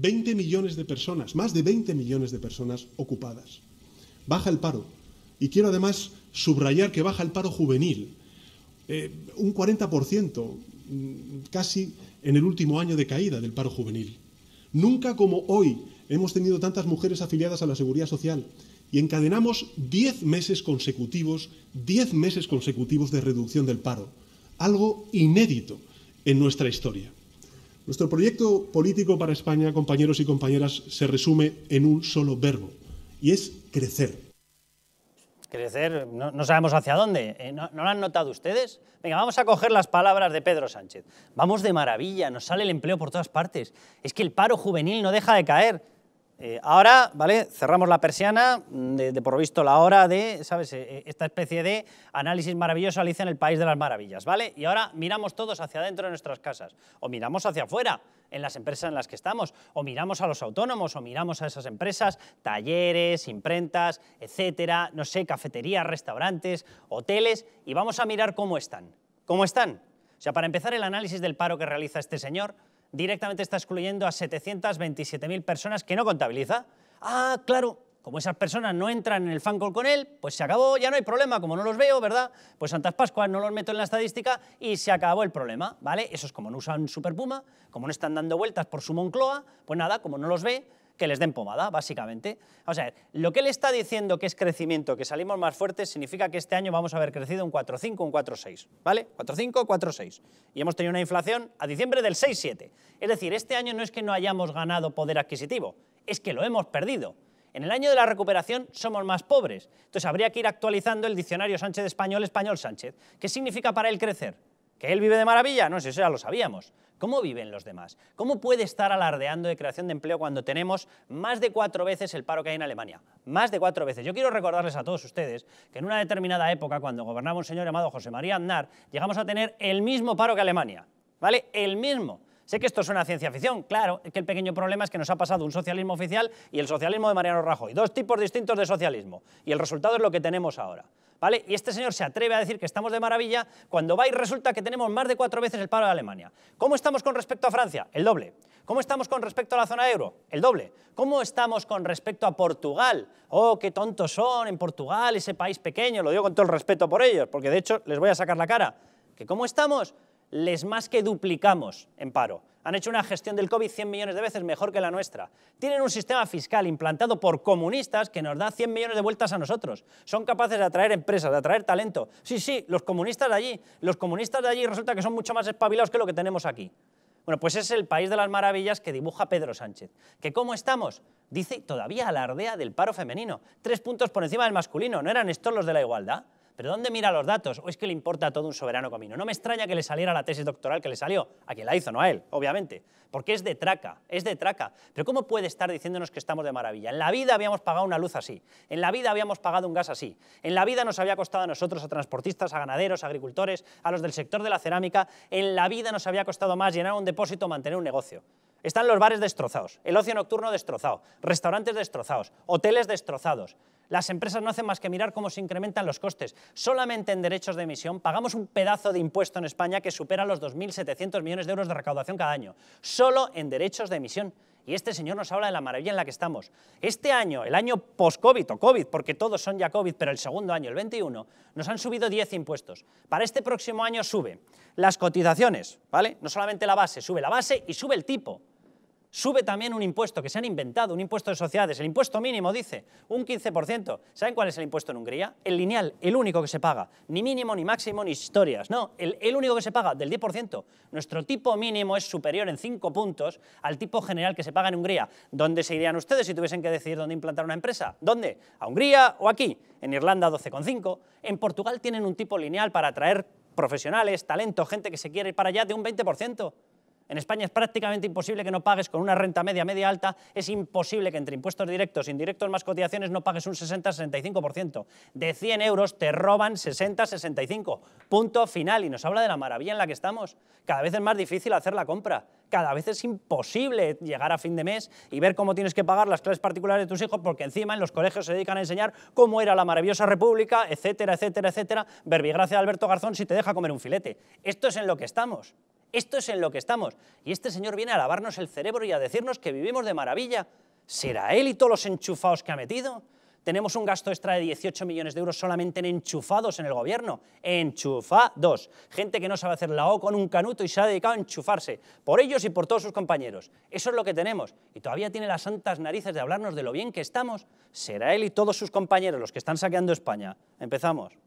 20 millones de personas, más de 20 millones de personas ocupadas. Baja el paro. Y quiero además subrayar que baja el paro juvenil. Eh, un 40% mm, casi en el último año de caída del paro juvenil. Nunca como hoy hemos tenido tantas mujeres afiliadas a la Seguridad Social y encadenamos 10 meses consecutivos, 10 meses consecutivos de reducción del paro. Algo inédito en nuestra historia. Nuestro proyecto político para España, compañeros y compañeras, se resume en un solo verbo, y es crecer. Crecer, no, sabemos hacia dónde. Eh, ¿no, ¿No lo han notado ustedes? Venga, vamos a coger las palabras de Pedro Sánchez. Vamos de maravilla, nos sale el empleo por todas partes. Es que el paro juvenil no deja de caer. Eh, ahora, ¿vale? Cerramos la persiana, mm, de, por visto la hora de, ¿sabes? Eh, eh, esta especie de análisis maravilloso Alicia en el País de las Maravillas, ¿vale? Y ahora miramos todos hacia adentro de nuestras casas, o miramos hacia afuera, en las empresas en las que estamos, o miramos a los autónomos, o miramos a esas empresas, talleres, imprentas, etcétera, no sé, cafeterías, restaurantes, hoteles, y vamos a mirar cómo están. ¿Cómo están? O sea, para empezar el análisis del paro que realiza este señor, directamente está excluyendo a 727.000 personas que no contabiliza. Ah, claro, como esas personas no entran en el fan call con él, pues se acabó, ya no hay problema, como no los veo, ¿verdad? Pues Santas Pascuas no los meto en la estadística y se acabó el problema, ¿vale? Eso es como no usan Super Puma, como no están dando vueltas por su Moncloa, pues nada, como no los ve, que les den pomada, básicamente. Vamos a ver, lo que él está diciendo que es crecimiento, que salimos más fuertes, significa que este año vamos a haber crecido un 4,5, un 4,6, ¿vale? 4,5, 4,6. Y hemos tenido una inflación a diciembre del 6,7. Es decir, este año no es que no hayamos ganado poder adquisitivo, es que lo hemos perdido. En el año de la recuperación somos más pobres. Entonces habría que ir actualizando el diccionario Sánchez español, español Sánchez. ¿Qué significa para él crecer? ¿Que él vive de maravilla? No, si eso ya lo sabíamos. ¿Cómo viven los demás? ¿Cómo puede estar alardeando de creación de empleo cuando tenemos más de cuatro veces el paro que hay en Alemania? Más de cuatro veces. Yo quiero recordarles a todos ustedes que en una determinada época, cuando gobernaba un señor llamado José María Aznar, llegamos a tener el mismo paro que Alemania. ¿Vale? El mismo. Sé que esto suena una ciencia ficción, claro, que el pequeño problema es que nos ha pasado un socialismo oficial y el socialismo de Mariano Rajoy. Dos tipos distintos de socialismo. Y el resultado es lo que tenemos ahora. ¿vale? Y este señor se atreve a decir que estamos de maravilla cuando va y resulta que tenemos más de cuatro veces el paro de Alemania. ¿Cómo estamos con respecto a Francia? El doble. ¿Cómo estamos con respecto a la zona euro? El doble. ¿Cómo estamos con respecto a Portugal? Oh, qué tontos son en Portugal, ese país pequeño, lo digo con todo el respeto por ellos, porque de hecho les voy a sacar la cara. ¿Que cómo estamos? Les más que duplicamos en paro han hecho una gestión del COVID 100 millones de veces mejor que la nuestra. Tienen un sistema fiscal implantado por comunistas que nos da 100 millones de vueltas a nosotros. Son capaces de atraer empresas, de atraer talento. Sí, sí, los comunistas de allí. Los comunistas de allí resulta que son mucho más espabilados que lo que tenemos aquí. Bueno, pues es el país de las maravillas que dibuja Pedro Sánchez. ¿Que cómo estamos? Dice, todavía alardea del paro femenino. Tres puntos por encima del masculino. ¿No eran estos los de la igualdad? ¿Pero dónde mira los datos? ¿O es que le importa a todo un soberano comino? No me extraña que le saliera la tesis doctoral que le salió. A quien la hizo, no a él, obviamente. Porque es de traca, es de traca. Pero ¿cómo puede estar diciéndonos que estamos de maravilla? En la vida habíamos pagado una luz así. En la vida habíamos pagado un gas así. En la vida nos había costado a nosotros, a transportistas, a ganaderos, a agricultores, a los del sector de la cerámica. En la vida nos había costado más llenar un depósito o mantener un negocio. Están los bares destrozados, el ocio nocturno destrozado, restaurantes destrozados, hoteles destrozados. Las empresas no hacen más que mirar cómo se incrementan los costes. Solamente en derechos de emisión pagamos un pedazo de impuesto en España que supera los 2.700 millones de euros de recaudación cada año. Solo en derechos de emisión. Y este señor nos habla de la maravilla en la que estamos. Este año, el año post-COVID o COVID, porque todos son ya COVID, pero el segundo año, el 21, nos han subido 10 impuestos. Para este próximo año sube las cotizaciones, ¿vale? No solamente la base, sube la base y sube el tipo. Sube también un impuesto que se han inventado, un impuesto de sociedades. El impuesto mínimo dice un 15%. ¿Saben cuál es el impuesto en Hungría? El lineal, el único que se paga. Ni mínimo, ni máximo, ni historias. No, el, único que se paga, del 10%. Nuestro tipo mínimo es superior en 5 puntos al tipo general que se paga en Hungría. ¿Dónde se irían ustedes si tuviesen que decidir dónde implantar una empresa? ¿Dónde? ¿A Hungría o aquí? En Irlanda 12,5. En Portugal tienen un tipo lineal para atraer profesionales, talento, gente que se quiere ir para allá de un 20%. En España es prácticamente imposible que no pagues con una renta media, media alta, es imposible que entre impuestos directos, e indirectos más cotizaciones no pagues un 60-65%. De 100 euros te roban 60-65. Punto final. Y nos habla de la maravilla en la que estamos. Cada vez es más difícil hacer la compra. Cada vez es imposible llegar a fin de mes y ver cómo tienes que pagar las clases particulares de tus hijos, porque encima en los colegios se dedican a enseñar cómo era la maravillosa república, etcétera, etcétera, etcétera. Verbigracia de Alberto Garzón si te deja comer un filete. Esto es en lo que estamos. Esto es en lo que estamos. Y este señor viene a lavarnos el cerebro y a decirnos que vivimos de maravilla. ¿Será él y todos los enchufados que ha metido? Tenemos un gasto extra de 18 millones de euros solamente en enchufados en el gobierno. Enchufados. Gente que no sabe hacer la O con un canuto y se ha dedicado a enchufarse. Por ellos y por todos sus compañeros. Eso es lo que tenemos. Y todavía tiene las santas narices de hablarnos de lo bien que estamos. Será él y todos sus compañeros los que están saqueando España. Empezamos.